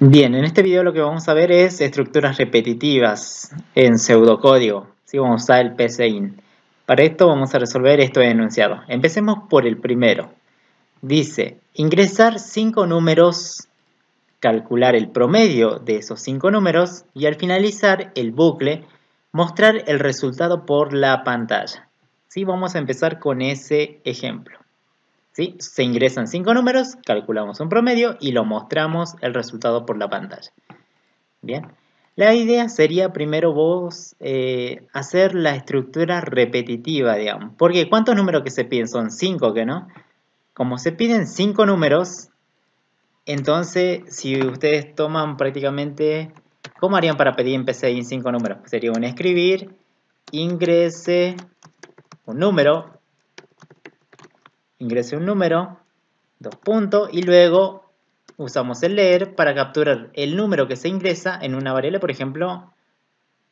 Bien, en este video lo que vamos a ver es estructuras repetitivas en pseudocódigo. ¿sí? Vamos a usar el PCIN. Para esto vamos a resolver esto enunciado. Empecemos por el primero. Dice, ingresar cinco números, calcular el promedio de esos cinco números y al finalizar el bucle, mostrar el resultado por la pantalla. Si, Vamos a empezar con ese ejemplo. Se ingresan cinco números, calculamos un promedio y lo mostramos el resultado por la pantalla. Bien. La idea sería primero vos eh, hacer la estructura repetitiva, digamos. Porque ¿cuántos números que se piden? Son cinco, ¿que no? Como se piden cinco números, entonces si ustedes toman prácticamente... ¿Cómo harían para pedir en PCI cinco números? Sería un escribir, ingrese un número, ingrese un número, dos puntos, y luego usamos el leer para capturar el número que se ingresa en una variable, por ejemplo,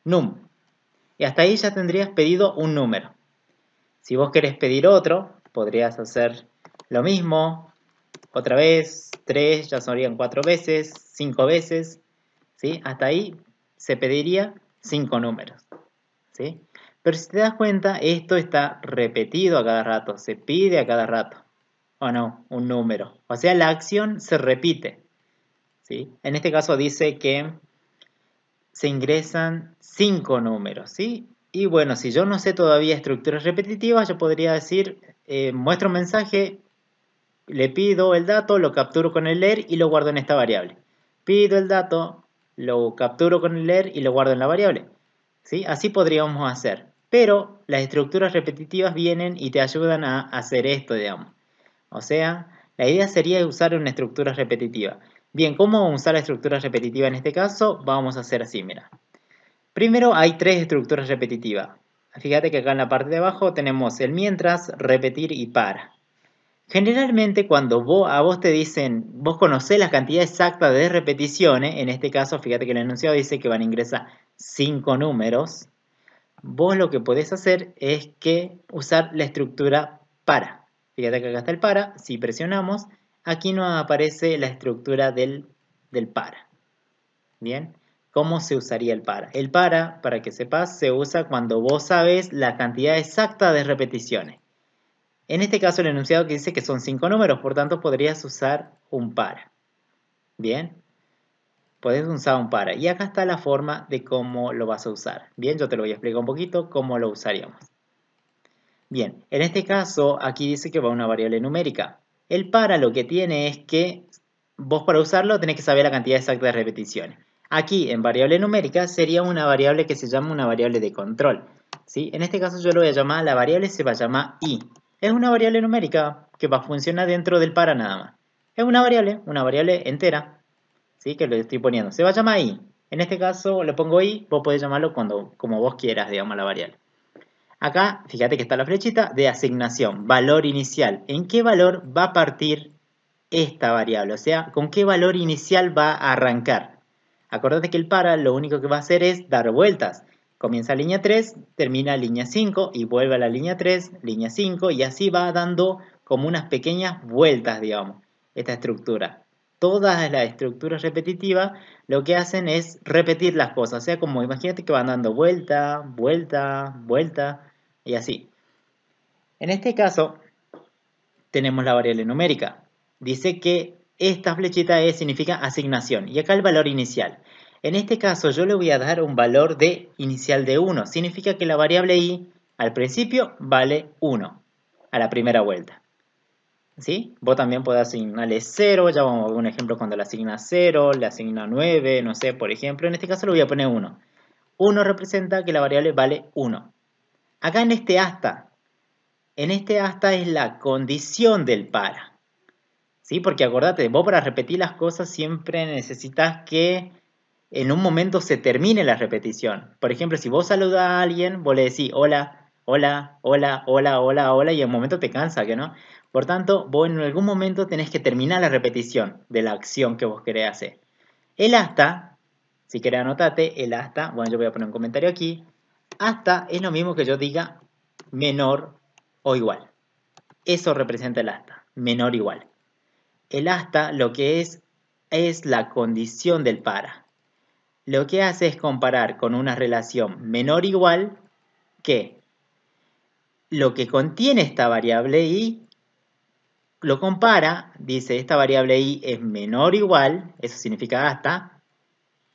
num. Y hasta ahí ya tendrías pedido un número. Si vos querés pedir otro, podrías hacer lo mismo, otra vez, tres, ya serían cuatro veces, cinco veces, ¿sí? Hasta ahí se pediría cinco números, ¿sí? Pero si te das cuenta, esto está repetido a cada rato, se pide a cada rato, o no, un número. O sea, la acción se repite. ¿sí? En este caso dice que se ingresan cinco números, ¿sí? Y bueno, si yo no sé todavía estructuras repetitivas, yo podría decir, eh, muestro un mensaje, le pido el dato, lo capturo con el leer y lo guardo en esta variable. Pido el dato, lo capturo con el leer y lo guardo en la variable. ¿Sí? Así podríamos hacer. Pero las estructuras repetitivas vienen y te ayudan a hacer esto, digamos. O sea, la idea sería usar una estructura repetitiva. Bien, ¿cómo usar la estructura repetitiva en este caso? Vamos a hacer así, mira. Primero hay tres estructuras repetitivas. Fíjate que acá en la parte de abajo tenemos el mientras, repetir y para. Generalmente cuando vos, a vos te dicen, vos conocés la cantidad exacta de repeticiones, en este caso fíjate que el enunciado dice que van a ingresar cinco números, vos lo que podés hacer es que usar la estructura para. Fíjate que acá está el para, si presionamos, aquí nos aparece la estructura del, para. ¿Bien? ¿Cómo se usaría el para? El para, para que sepas, se usa cuando vos sabes la cantidad exacta de repeticiones. En este caso el enunciado que dice que son cinco números, por tanto podrías usar un para. ¿Bien? podés usar un para. Y acá está la forma de cómo lo vas a usar. Bien, yo te lo voy a explicar un poquito cómo lo usaríamos. Bien, en este caso aquí dice que va una variable numérica. El para lo que tiene es que vos para usarlo tenés que saber la cantidad exacta de repeticiones. Aquí en variable numérica sería una variable que se llama una variable de control. ¿sí? En este caso yo lo voy a llamar, la variable se va a llamar i. Es una variable numérica que va a funcionar dentro del para nada más. Es una variable, una variable entera, ¿sí? que lo estoy poniendo. Se va a llamar i. En este caso le pongo i, vos podés llamarlo cuando, como vos quieras, digamos, la variable. Acá, fíjate que está la flechita de asignación, valor inicial. ¿En qué valor va a partir esta variable? O sea, ¿con qué valor inicial va a arrancar? Acordate que el para lo único que va a hacer es dar vueltas. Comienza línea 3, termina línea 5 y vuelve a la línea 3, línea 5 y así va dando como unas pequeñas vueltas, digamos, esta estructura todas las estructuras repetitivas lo que hacen es repetir las cosas. O sea, como imagínate que van dando vuelta, vuelta, vuelta y así. En este caso, tenemos la variable numérica. Dice que esta flechita E significa asignación. Y acá el valor inicial. En este caso yo le voy a dar un valor de inicial de 1. Significa que la variable i al principio vale 1 a la primera vuelta. ¿sí? Vos también podés asignarle 0, ya vamos a ver un ejemplo cuando le asigna 0, le asigna 9, no sé, por ejemplo, en este caso le voy a poner 1. 1 representa que la variable vale 1. Acá en este hasta, en este hasta es la condición del para. ¿Sí? Porque acordate, vos para repetir las cosas siempre necesitas que en un momento se termine la repetición. Por ejemplo, si vos saludas a alguien, vos le decís hola, hola, hola, hola, hola, hola, y en un momento te cansa, ¿que no? Por tanto, vos en algún momento tenés que terminar la repetición de la acción que vos querés hacer. El hasta, si querés anotate, el hasta, bueno, yo voy a poner un comentario aquí, hasta es lo mismo que yo diga menor o igual. Eso representa el hasta, menor o igual. El hasta lo que es es la condición del para. Lo que hace es comparar con una relación menor o igual que lo que contiene esta variable y lo compara, dice, esta variable i es menor o igual, eso significa hasta,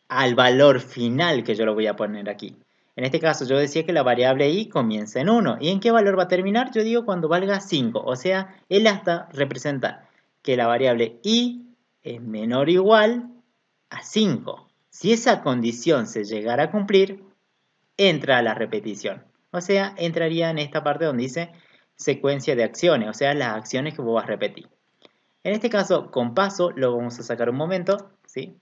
al valor final que yo lo voy a poner aquí. En este caso yo decía que la variable i comienza en 1. ¿Y en qué valor va a terminar? Yo digo cuando valga 5. O sea, el hasta representa que la variable i es menor o igual a 5. Si esa condición se llegara a cumplir, entra a la repetición. O sea, entraría en esta parte donde dice secuencia de acciones, o sea, las acciones que vos vas a repetir. En este caso, con paso, lo vamos a sacar un momento, ¿sí?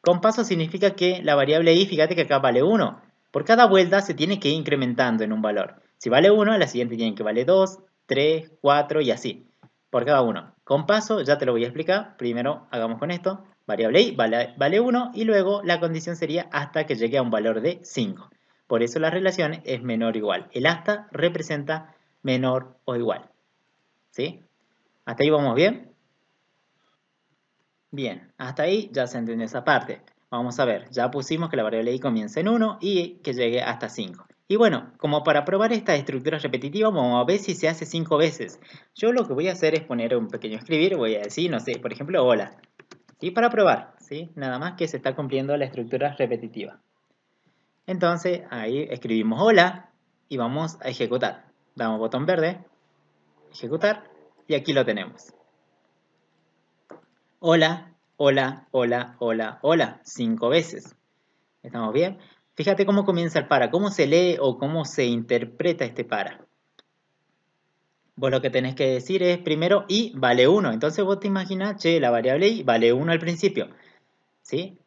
Con paso significa que la variable i, fíjate que acá vale 1. Por cada vuelta se tiene que ir incrementando en un valor. Si vale 1, la siguiente tiene que vale 2, 3, 4 y así. Por cada uno. Con paso, ya te lo voy a explicar. Primero hagamos con esto. Variable i vale, vale 1 y luego la condición sería hasta que llegue a un valor de 5. Por eso la relación es menor o igual. El hasta representa menor o igual. ¿Sí? ¿Hasta ahí vamos bien? Bien, hasta ahí ya se entendió esa parte. Vamos a ver, ya pusimos que la variable i comience en 1 y que llegue hasta 5. Y bueno, como para probar esta estructura repetitiva, vamos a ver si se hace 5 veces. Yo lo que voy a hacer es poner un pequeño escribir, voy a decir, no sé, por ejemplo, hola. Y Para probar, ¿sí? Nada más que se está cumpliendo la estructura repetitiva. Entonces, ahí escribimos hola y vamos a ejecutar damos botón verde, ejecutar, y aquí lo tenemos. Hola, hola, hola, hola, hola, cinco veces. ¿Estamos bien? Fíjate cómo comienza el para, cómo se lee o cómo se interpreta este para. Vos lo que tenés que decir es primero i vale 1. Entonces vos te imaginas, che, la variable i vale 1 al principio. ¿Sí?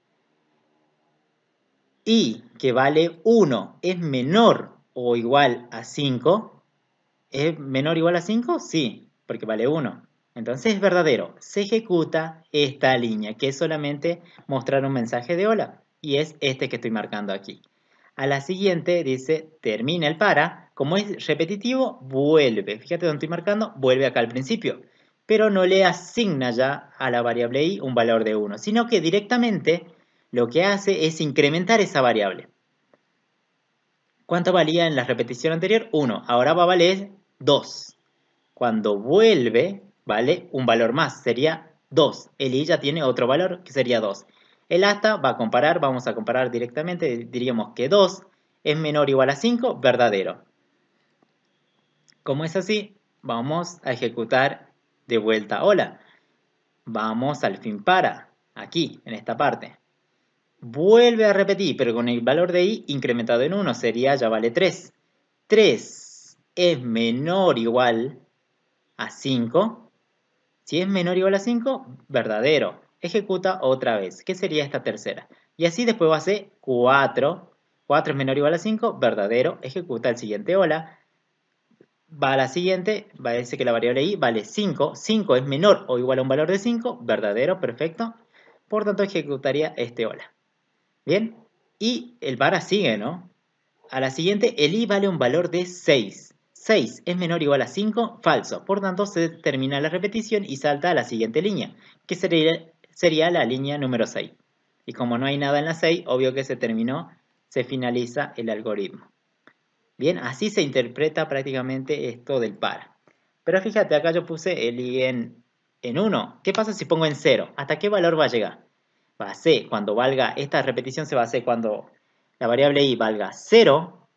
i que vale 1 es menor o igual a 5, ¿Es menor o igual a 5? Sí, porque vale 1. Entonces es verdadero. Se ejecuta esta línea, que es solamente mostrar un mensaje de hola. Y es este que estoy marcando aquí. A la siguiente dice, termina el para. Como es repetitivo, vuelve. Fíjate donde estoy marcando, vuelve acá al principio. Pero no le asigna ya a la variable i un valor de 1, sino que directamente lo que hace es incrementar esa variable. ¿Cuánto valía en la repetición anterior? 1. Ahora va a valer 2. Cuando vuelve, vale un valor más, sería 2. El y ya tiene otro valor, que sería 2. El hasta va a comparar, vamos a comparar directamente, diríamos que 2 es menor o igual a 5, verdadero. Como es así, vamos a ejecutar de vuelta hola. Vamos al fin para, aquí, en esta parte. Vuelve a repetir, pero con el valor de i incrementado en 1 sería, ya vale 3. 3 es menor o igual a 5. Si es menor o igual a 5, verdadero. Ejecuta otra vez, que sería esta tercera. Y así después va a ser 4. 4 es menor o igual a 5, verdadero. Ejecuta el siguiente hola Va a la siguiente, va que la variable i vale 5. 5 es menor o igual a un valor de 5, verdadero, perfecto. Por tanto, ejecutaría este hola Bien, y el para sigue, ¿no? A la siguiente, el i vale un valor de 6. 6 es menor o igual a 5, falso. Por tanto, se termina la repetición y salta a la siguiente línea, que sería, la línea número 6. Y como no hay nada en la 6, obvio que se terminó, se finaliza el algoritmo. Bien, así se interpreta prácticamente esto del para. Pero fíjate, acá yo puse el i en, en 1. ¿Qué pasa si pongo en 0? ¿Hasta qué valor va a llegar? va a ser cuando valga, esta repetición se va a hacer cuando la variable i valga 0,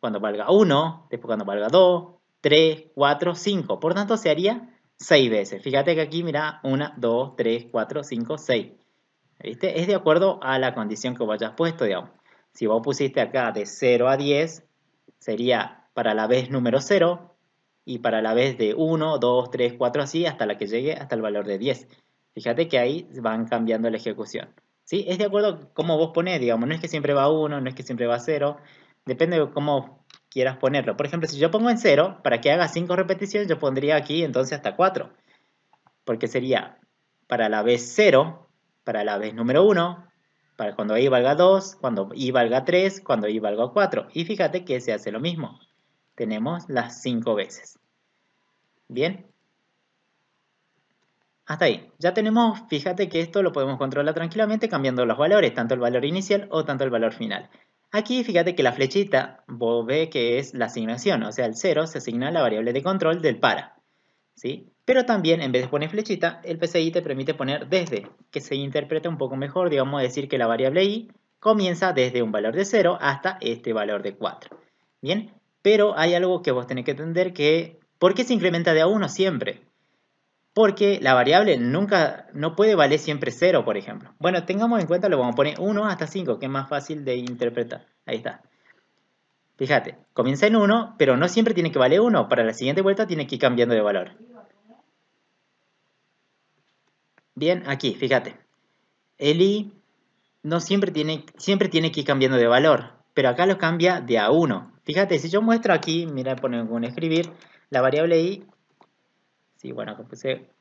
cuando valga 1, después cuando valga 2, 3, 4, 5. Por tanto, se haría 6 veces. Fíjate que aquí, mira, 1, 2, 3, 4, 5, 6. ¿Viste? Es de acuerdo a la condición que vos hayas puesto, digamos. Si vos pusiste acá de 0 a 10, sería para la vez número 0 y para la vez de 1, 2, 3, 4, así, hasta la que llegue hasta el valor de 10. Fíjate que ahí van cambiando la ejecución. ¿sí? Es de acuerdo a cómo vos pones. digamos, no es que siempre va 1, no es que siempre va 0, depende de cómo quieras ponerlo. Por ejemplo, si yo pongo en 0, para que haga 5 repeticiones, yo pondría aquí entonces hasta 4. Porque sería para la vez 0, para la vez número 1, para cuando i valga 2, cuando i valga 3, cuando i valga 4. Y fíjate que se hace lo mismo. Tenemos las 5 veces. Bien, hasta ahí. Ya tenemos, fíjate que esto lo podemos controlar tranquilamente cambiando los valores, tanto el valor inicial o tanto el valor final. Aquí fíjate que la flechita, vos ves que es la asignación, o sea, el 0 se asigna a la variable de control del para. ¿sí? Pero también, en vez de poner flechita, el PCI te permite poner desde, que se interprete un poco mejor, digamos, decir que la variable i comienza desde un valor de 0 hasta este valor de 4. Bien, pero hay algo que vos tenés que entender que, ¿por qué se incrementa de a 1 siempre? porque la variable nunca, no puede valer siempre 0, por ejemplo. Bueno, tengamos en cuenta, lo vamos a poner 1 hasta 5, que es más fácil de interpretar. Ahí está. Fíjate, comienza en 1, pero no siempre tiene que valer 1. Para la siguiente vuelta tiene que ir cambiando de valor. Bien, aquí, fíjate. El i no siempre tiene, siempre tiene que ir cambiando de valor, pero acá lo cambia de a 1. Fíjate, si yo muestro aquí, mira, ponen un escribir, la variable i y bueno, pues compuse